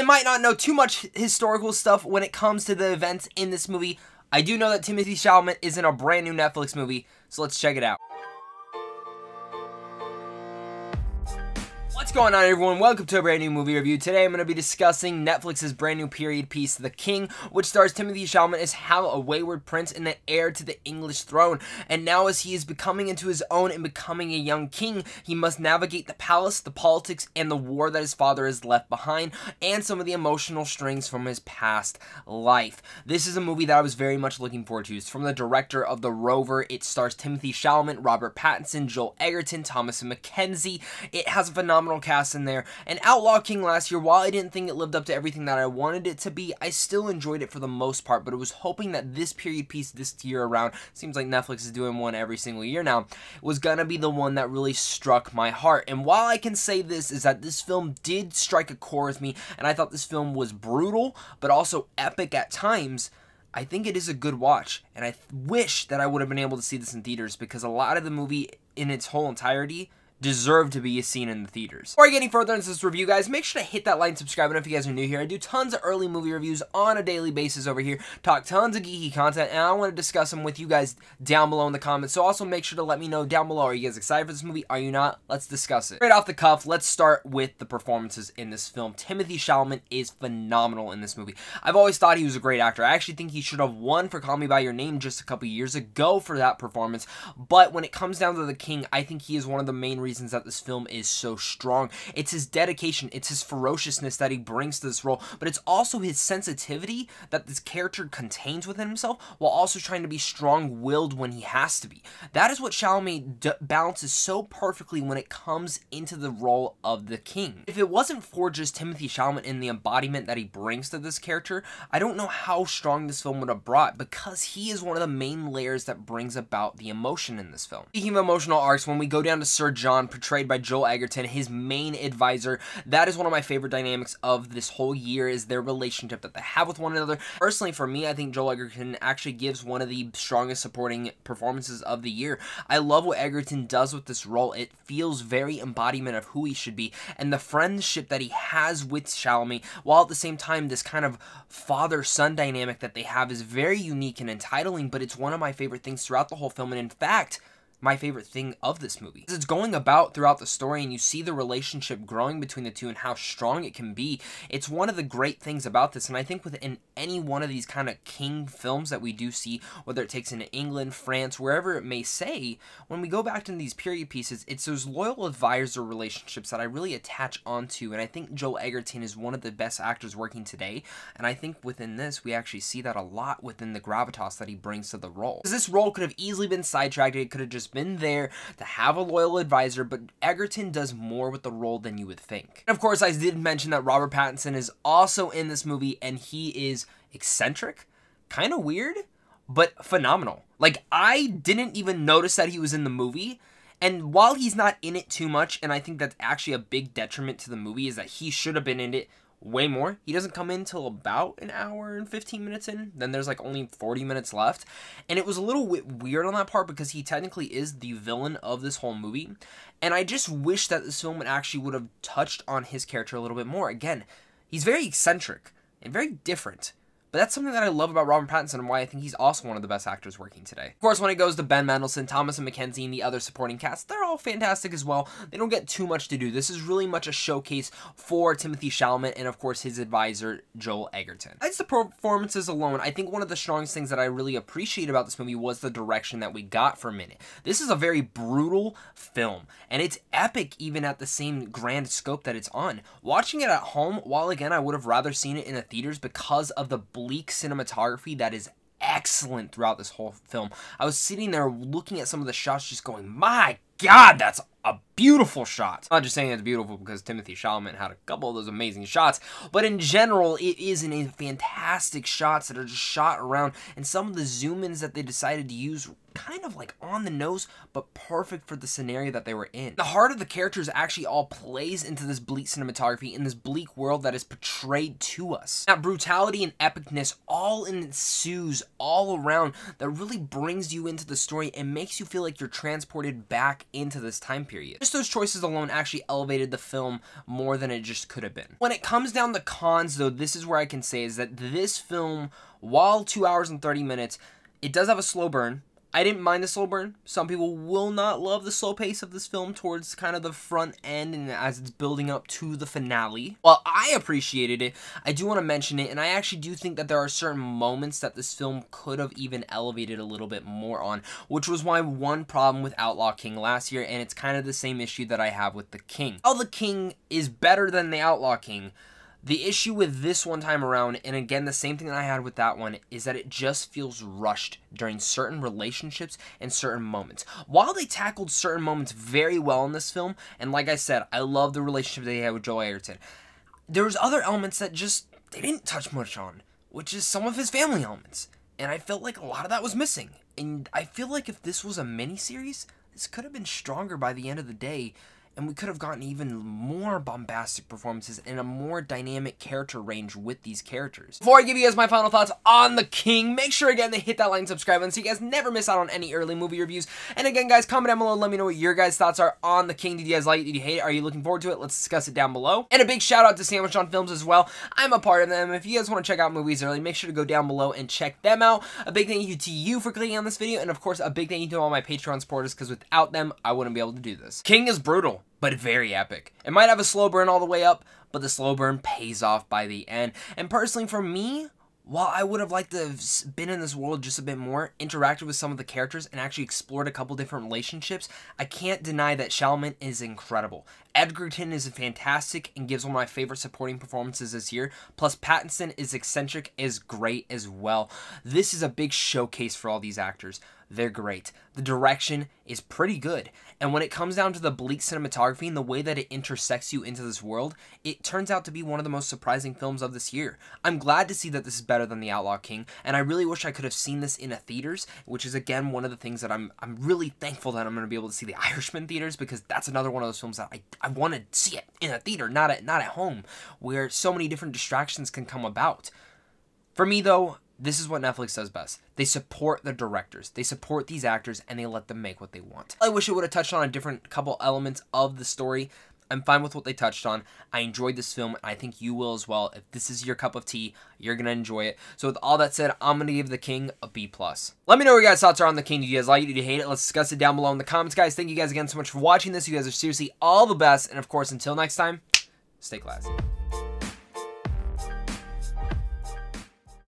I might not know too much historical stuff when it comes to the events in this movie. I do know that Timothy Chalamet is in a brand new Netflix movie, so let's check it out. What's going on everyone? Welcome to a brand new movie review. Today I'm going to be discussing Netflix's brand new period piece, The King, which stars Timothy Chalamet as Hal, a wayward prince and the heir to the English throne. And now as he is becoming into his own and becoming a young king, he must navigate the palace, the politics, and the war that his father has left behind, and some of the emotional strings from his past life. This is a movie that I was very much looking forward to. It's from the director of The Rover. It stars Timothy Chalamet, Robert Pattinson, Joel Egerton, Thomas and McKenzie. It has a phenomenal Cast in there. And Outlaw King last year, while I didn't think it lived up to everything that I wanted it to be, I still enjoyed it for the most part, but it was hoping that this period piece this year around, seems like Netflix is doing one every single year now, was gonna be the one that really struck my heart. And while I can say this is that this film did strike a chord with me, and I thought this film was brutal, but also epic at times, I think it is a good watch, and I wish that I would have been able to see this in theaters because a lot of the movie in its whole entirety deserve to be seen in the theaters. Before I get any further into this review, guys, make sure to hit that like and subscribe if you guys are new here. I do tons of early movie reviews on a daily basis over here, talk tons of geeky content, and I want to discuss them with you guys down below in the comments. So also make sure to let me know down below, are you guys excited for this movie? Are you not? Let's discuss it. Right off the cuff, let's start with the performances in this film. Timothy Chalamet is phenomenal in this movie. I've always thought he was a great actor. I actually think he should have won for Call Me By Your Name just a couple years ago for that performance, but when it comes down to The King, I think he is one of the main reasons reasons that this film is so strong. It's his dedication, it's his ferociousness that he brings to this role, but it's also his sensitivity that this character contains within himself while also trying to be strong willed when he has to be. That is what Chalamet balances so perfectly when it comes into the role of the king. If it wasn't for just Timothy Chalamet and the embodiment that he brings to this character, I don't know how strong this film would have brought because he is one of the main layers that brings about the emotion in this film. Speaking of emotional arcs, when we go down to Sir John portrayed by Joel Egerton, his main advisor. That is one of my favorite dynamics of this whole year is their relationship that they have with one another. Personally, for me, I think Joel Egerton actually gives one of the strongest supporting performances of the year. I love what Egerton does with this role. It feels very embodiment of who he should be and the friendship that he has with Chalamet, while at the same time, this kind of father-son dynamic that they have is very unique and entitling, but it's one of my favorite things throughout the whole film. And in fact, my favorite thing of this movie. It's going about throughout the story and you see the relationship growing between the two and how strong it can be. It's one of the great things about this and I think within any one of these kind of king films that we do see, whether it takes into England, France, wherever it may say, when we go back to these period pieces, it's those loyal advisor relationships that I really attach onto and I think Joel Egerton is one of the best actors working today and I think within this we actually see that a lot within the gravitas that he brings to the role. This role could have easily been sidetracked, it could have just been there, to have a loyal advisor, but Egerton does more with the role than you would think. And of course, I did mention that Robert Pattinson is also in this movie, and he is eccentric, kind of weird, but phenomenal. Like, I didn't even notice that he was in the movie. And while he's not in it too much, and I think that's actually a big detriment to the movie, is that he should have been in it way more. He doesn't come in till about an hour and 15 minutes in. Then there's like only 40 minutes left. And it was a little bit weird on that part because he technically is the villain of this whole movie. And I just wish that this film actually would have touched on his character a little bit more. Again, he's very eccentric and very different. But that's something that I love about Robert Pattinson and why I think he's also one of the best actors working today. Of course, when it goes to Ben Mendelsohn, Thomas and McKenzie, and the other supporting cast, they're all fantastic as well. They don't get too much to do. This is really much a showcase for Timothy Chalamet and, of course, his advisor, Joel Egerton. As the performances alone, I think one of the strongest things that I really appreciate about this movie was the direction that we got for a minute. This is a very brutal film, and it's epic even at the same grand scope that it's on. Watching it at home, while again I would have rather seen it in the theaters because of the bleak cinematography that is excellent throughout this whole film. I was sitting there looking at some of the shots, just going, my God, that's a beautiful shot. I'm not just saying it's beautiful because Timothy Chalamet had a couple of those amazing shots, but in general, it is an, fantastic shots that are just shot around, and some of the zoom-ins that they decided to use kind of like on the nose, but perfect for the scenario that they were in. The heart of the characters actually all plays into this bleak cinematography in this bleak world that is portrayed to us. That brutality and epicness all ensues all around that really brings you into the story and makes you feel like you're transported back into this time period. Just those choices alone actually elevated the film more than it just could have been. When it comes down to cons though, this is where I can say is that this film, while two hours and 30 minutes, it does have a slow burn I didn't mind the slow burn. Some people will not love the slow pace of this film towards kind of the front end and as it's building up to the finale. While I appreciated it, I do want to mention it, and I actually do think that there are certain moments that this film could have even elevated a little bit more on, which was my one problem with Outlaw King last year, and it's kind of the same issue that I have with The King. How The King is better than The Outlaw King, the issue with this one time around, and again, the same thing that I had with that one, is that it just feels rushed during certain relationships and certain moments. While they tackled certain moments very well in this film, and like I said, I love the relationship they had with Joel Ayrton, there was other elements that just they didn't touch much on, which is some of his family elements. And I felt like a lot of that was missing. And I feel like if this was a miniseries, this could have been stronger by the end of the day and we could have gotten even more bombastic performances and a more dynamic character range with these characters. Before I give you guys my final thoughts on The King, make sure again to hit that like and subscribe and so you guys never miss out on any early movie reviews. And again, guys, comment down below let me know what your guys' thoughts are on The King. Did you guys like it? Did you hate it? Are you looking forward to it? Let's discuss it down below. And a big shout out to Sandwich on Films as well. I'm a part of them. If you guys want to check out movies early, make sure to go down below and check them out. A big thank you to you for clicking on this video, and of course, a big thank you to all my Patreon supporters, because without them, I wouldn't be able to do this. King is brutal but very epic. It might have a slow burn all the way up, but the slow burn pays off by the end. And personally, for me, while I would have liked to have been in this world just a bit more, interacted with some of the characters, and actually explored a couple different relationships, I can't deny that Shalman is incredible. Edgerton is fantastic and gives one of my favorite supporting performances this year. Plus, Pattinson is eccentric, is great as well. This is a big showcase for all these actors they're great. The direction is pretty good. And when it comes down to the bleak cinematography and the way that it intersects you into this world, it turns out to be one of the most surprising films of this year. I'm glad to see that this is better than The Outlaw King, and I really wish I could have seen this in a theaters, which is again one of the things that I'm I'm really thankful that I'm going to be able to see The Irishman theaters because that's another one of those films that I, I want to see it in a theater, not at not at home, where so many different distractions can come about. For me though, this is what Netflix does best. They support the directors, they support these actors, and they let them make what they want. I wish it would have touched on a different couple elements of the story. I'm fine with what they touched on. I enjoyed this film. I think you will as well. If this is your cup of tea, you're gonna enjoy it. So with all that said, I'm gonna give The King a B plus. Let me know what your guys' thoughts are on The King. Do you guys like it? Do you hate it? Let's discuss it down below in the comments, guys. Thank you guys again so much for watching this. You guys are seriously all the best. And of course, until next time, stay classy.